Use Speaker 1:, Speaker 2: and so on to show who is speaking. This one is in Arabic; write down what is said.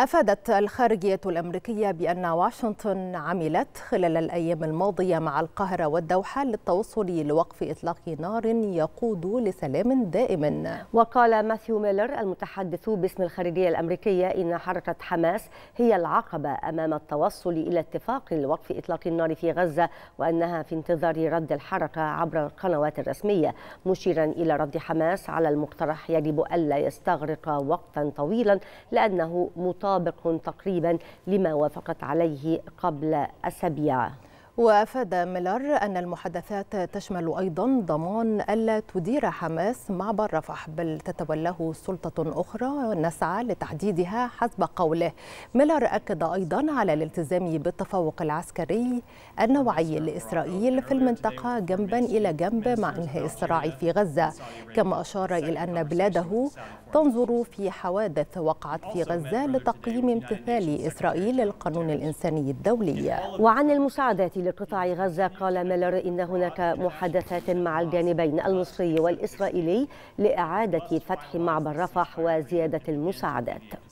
Speaker 1: أفادت الخارجية الأمريكية بأن واشنطن عملت خلال الأيام الماضية مع القاهرة والدوحة للتوصل لوقف إطلاق نار يقود لسلام دائم
Speaker 2: وقال ماثيو ميلر المتحدث باسم الخارجية الأمريكية إن حركة حماس هي العقبة أمام التوصل إلى اتفاق لوقف إطلاق النار في غزة وأنها في انتظار رد الحركة عبر القنوات الرسمية مشيرا إلى رد حماس على المقترح يجب ألا يستغرق وقتا طويلا لأنه مطالب مطابق تقريبا لما وافقت عليه قبل أسابيع
Speaker 1: وأفاد ميلر أن المحادثات تشمل أيضا ضمان ألا تدير حماس معبر رفح بل تتولاه سلطة أخرى نسعى لتحديدها حسب قوله ميلر أكد أيضا على الالتزام بالتفوق العسكري النوعي لإسرائيل في المنطقة جنبا إلى جنب مع إنهاء الصراع في غزة كما أشار إلى أن بلاده تنظر في حوادث وقعت في غزة لتقييم امتثال إسرائيل للقانون الإنساني الدولي
Speaker 2: وعن المساعدات لقطاع غزة قال ميلر إن هناك محادثات مع الجانبين المصري والإسرائيلي لإعادة فتح معبر رفح وزيادة المساعدات